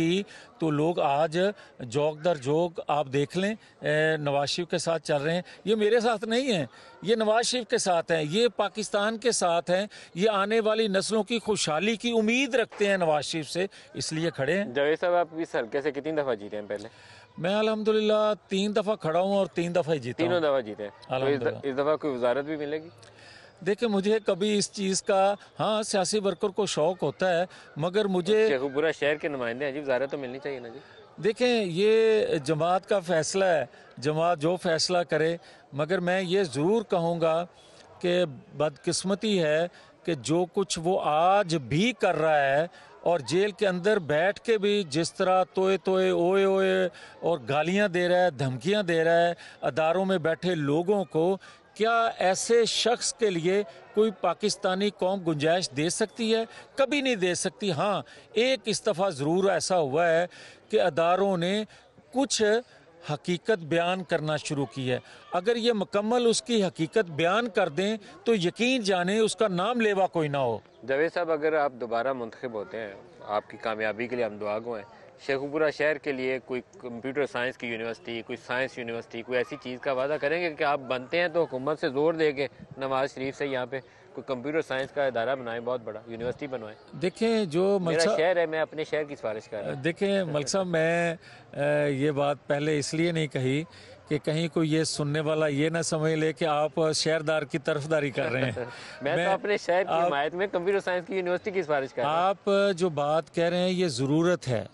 की तो लोग आज जोग दर जोग आप देख लें नवाज शरीफ के साथ चल रहे हैं ये मेरे साथ नहीं है ये नवाज शरीफ के साथ हैं ये पाकिस्तान के साथ हैं ये आने वाली नस्लों की खुशहाली की उम्मीद रखते हैं नवाज शरीफ से इसलिए खड़े हैं जवेद साहब आप इस हल्के से कितनी दफ़ा जीते हैं पहले मैं अलहमदिल्ला तीन दफ़ा खड़ा हूँ और तीन दफ़ा ही जीता तीनों दफ़ा जीते हैं तो इस दफ़ा कोई वजारत भी मिलेगी देखिए मुझे कभी इस चीज़ का हाँ सियासी वर्कर को शौक होता है मगर मुझे शेखपुरा अच्छा, शहर के नुमाइंदे अजीब तो मिलनी चाहिए ना जी देखें ये जमात का फैसला है जमात जो फैसला करे मगर मैं ये ज़रूर कहूँगा कि बदकिस्मती है कि जो कुछ वो आज भी कर रहा है और जेल के अंदर बैठ के भी जिस तरह तोए तोए ओए ओए और गालियां दे रहा है धमकियां दे रहा है अदारों में बैठे लोगों को क्या ऐसे शख्स के लिए कोई पाकिस्तानी कौम गुंजाइश दे सकती है कभी नहीं दे सकती हाँ एक इस दफ़ा ज़रूर ऐसा हुआ है कि अदारों ने कुछ हकीकत बयान करना शुरू की है अगर ये मुकम्मल उसकी हकीकत बयान कर दें तो यकीन जाने उसका नाम लेवा कोई ना हो जावेद साहब अगर आप दोबारा मुंतब होते हैं आपकी कामयाबी के लिए हम दुआ हैं शेखुपुरा शहर के लिए कोई कंप्यूटर साइंस की यूनिवर्सिटी कोई साइंस यूनिवर्सिटी कोई ऐसी चीज़ का वादा करेंगे कि आप बनते हैं तो हुकूमत से ज़ोर दे के नवाज शरीफ से यहाँ पे कोई कंप्यूटर साइंस का इदारा बनाएं बहुत बड़ा यूनिवर्सिटी बनवाएं देखें जो मेरा शहर है मैं अपने शहर की सिफारिश कर देखें मलसा मैं ये बात पहले इसलिए नहीं कही कि कहीं कोई ये सुनने वाला ये ना समझ ले कि आप शहरदार की तरफदारी कर रहे हैं मैं, मैं तो अपने शहर की आप, में कंप्यूटर साइंस की यूनिवर्सिटी की सिफारिश कर आप जो बात कह रहे हैं ये ज़रूरत है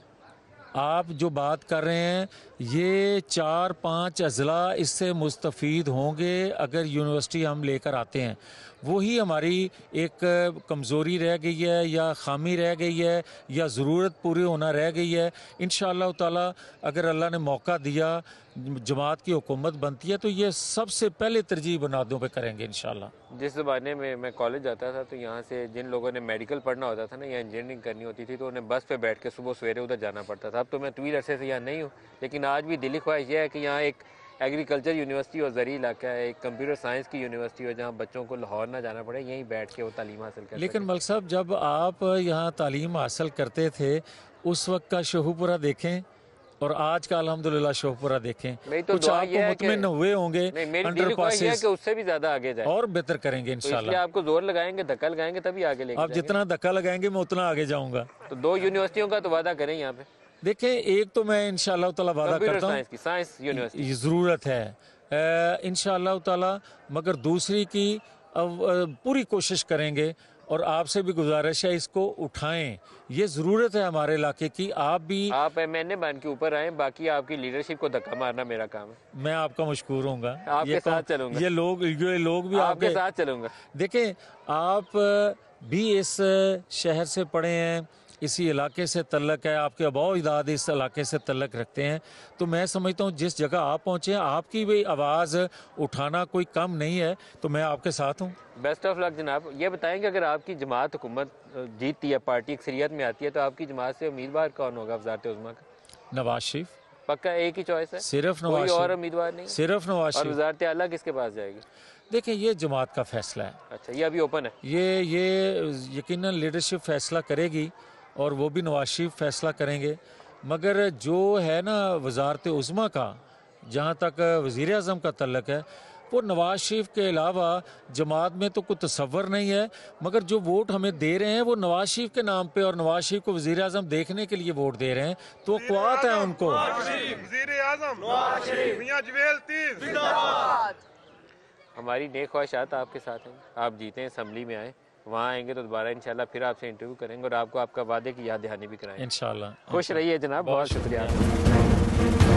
आप जो बात कर रहे हैं ये चार पाँच अजला इससे मुस्तफ़ होंगे अगर यूनिवर्सिटी हम लेकर आते हैं वही हमारी एक कमज़ोरी रह गई है या खामी रह गई है या ज़रूरत पूरी होना रह गई है इन ताला अगर अल्लाह ने मौका दिया जमात की हुकूमत बनती है तो ये सबसे पहले तरजीह बुनियादों पर करेंगे इन जिस ज़माने में मैं कॉलेज जाता था तो यहाँ से जिन लोगों ने मेडिकल पढ़ना होता था ना या इंजीनियरिंग करनी होती थी तो उन्हें बस पर बैठ के सुबह सवेरे उधर जाना पड़ता था अब तो मैं तवील अरसे से यहाँ नहीं हूँ लेकिन आज भी दिली ख्वाहिश यह है कि यहाँ एक एग्रीकल्चर यूनिवर्सिटी और जरिए इलाका है एक कंप्यूटर साइंस की यूनिवर्सिटी हो जहाँ बच्चों को लाहौर ना जाना पड़े यहीं बैठ के वो तालीम हासिल कर लेकिन मल साहब जब आप यहाँ तालीम हासिल करते थे उस वक्त का शहूपुरा देखें और आज का अलहमदुल्ला शोहपुरा देखें मेरी तो कुछ आपको मुतमिन हुए होंगे अंडर पासिस उससे भी ज्यादा आगे जाए और बेहतर करेंगे तो इंशाल्लाह तो आपको जोर लगाएंगे धक्का लगाएंगे तभी आगे लेंगे आप जितना धक्का लगाएंगे मैं उतना आगे जाऊंगा तो दो यूनिवर्सिटियों का तो वादा करें यहाँ पे देखें एक तो मैं इन ताला वादा करता हूँ ज़रूरत है इन ताला मगर दूसरी की अब पूरी कोशिश करेंगे और आपसे भी गुजारिश है इसको उठाएं ये ज़रूरत है हमारे इलाके की आप भी आप एम एन ए बन के ऊपर आए बाकी आपकी लीडरशिप को धक्का मारना मेरा काम है मैं आपका मशहूर हूँ आपके ये तो साथ चलूंगा ये लोग ये लोग भी आपके, आपके साथ चलूंगा देखें आप भी इस शहर से पढ़े हैं इसी इलाके से तल्लक है आपके अबाव इदाद इस इलाके से तल्लक रखते हैं तो मैं समझता हूँ जिस जगह आप पहुँचे आपकी भी आवाज़ उठाना कोई कम नहीं है तो मैं आपके साथ हूँ बेस्ट ऑफ लक जनाब ये बताएं कि अगर आपकी जमात हुकूमत जीतती है पार्टी अक्सरियत में आती है तो आपकी जमात से उम्मीदवार कौन होगा वजारत उजमा का नवाज शरीफ पक्का एक ही चॉइस है सिर्फ नवाज और उम्मीदवार नहीं सिर्फ नवाज शरीफ वजारत अला किसके पास जाएगी देखें ये जमात का फैसला है अच्छा ये अभी ओपन है ये ये यकीनन लीडरशिप फैसला करेगी और वो भी नवाज शरीफ फैसला करेंगे मगर जो है ना वजारत उज़मा का जहाँ तक वज़ी अजम का तलक है वो नवाज शरीफ के अलावा जमात में तो कोई तस्वर नहीं है मगर जो वोट हमें दे रहे हैं वो नवाज शरीफ के नाम पर और नवाज शरीफ को वज़ी अजम देखने के लिए वोट दे रहे हैं तो अकवात है उनको हमारी नेक ख्वाहिशात आपके साथ हैं आप जीते असम्बली में आए वहाँ आएंगे तो दोबारा इनशाला फिर आपसे इंटरव्यू करेंगे और आपको आपका वादे की याद दहानी भी कराएंगे इनशाला खुश रहिए जनाब बहुत शुक्रिया